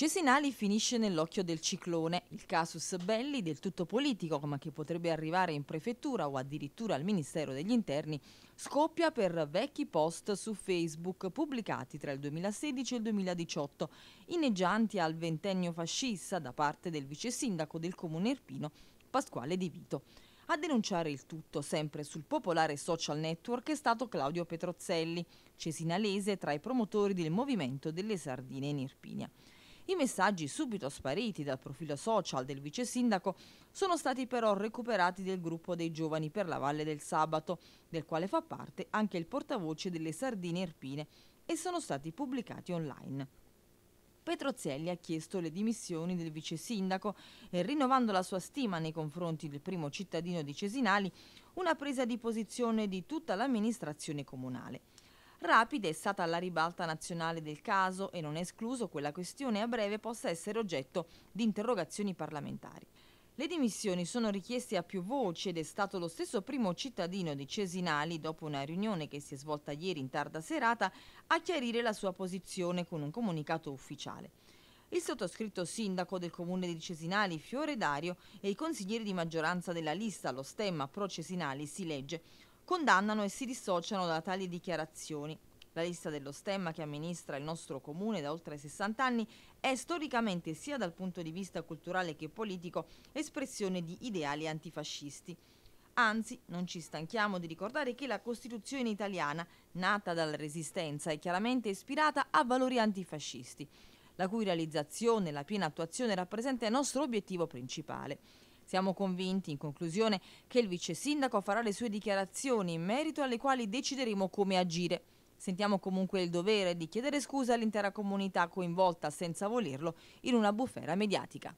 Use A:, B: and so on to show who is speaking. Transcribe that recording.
A: Cesinali finisce nell'occhio del ciclone. Il casus belli del tutto politico, ma che potrebbe arrivare in prefettura o addirittura al Ministero degli Interni, scoppia per vecchi post su Facebook pubblicati tra il 2016 e il 2018, inneggianti al ventennio fascista da parte del vice sindaco del comune Erpino, Pasquale Di Vito. A denunciare il tutto, sempre sul popolare social network, è stato Claudio Petrozzelli, cesinalese tra i promotori del movimento delle sardine in Irpinia. I messaggi subito spariti dal profilo social del vice sindaco sono stati però recuperati del gruppo dei giovani per la Valle del Sabato, del quale fa parte anche il portavoce delle Sardine Erpine, e sono stati pubblicati online. Petrozelli ha chiesto le dimissioni del vice sindaco e eh, rinnovando la sua stima nei confronti del primo cittadino di Cesinali, una presa di posizione di tutta l'amministrazione comunale. Rapide è stata alla ribalta nazionale del caso e non è escluso che la questione a breve possa essere oggetto di interrogazioni parlamentari. Le dimissioni sono richieste a più voci ed è stato lo stesso primo cittadino di Cesinali, dopo una riunione che si è svolta ieri in tarda serata, a chiarire la sua posizione con un comunicato ufficiale. Il sottoscritto sindaco del comune di Cesinali, Fiore Dario, e i consiglieri di maggioranza della lista, lo stemma pro Cesinali, si legge, condannano e si dissociano da tali dichiarazioni. La lista dello stemma che amministra il nostro comune da oltre 60 anni è storicamente, sia dal punto di vista culturale che politico, espressione di ideali antifascisti. Anzi, non ci stanchiamo di ricordare che la Costituzione italiana, nata dalla Resistenza, è chiaramente ispirata a valori antifascisti, la cui realizzazione e la piena attuazione rappresenta il nostro obiettivo principale. Siamo convinti, in conclusione, che il vice sindaco farà le sue dichiarazioni in merito alle quali decideremo come agire. Sentiamo comunque il dovere di chiedere scusa all'intera comunità coinvolta senza volerlo in una bufera mediatica.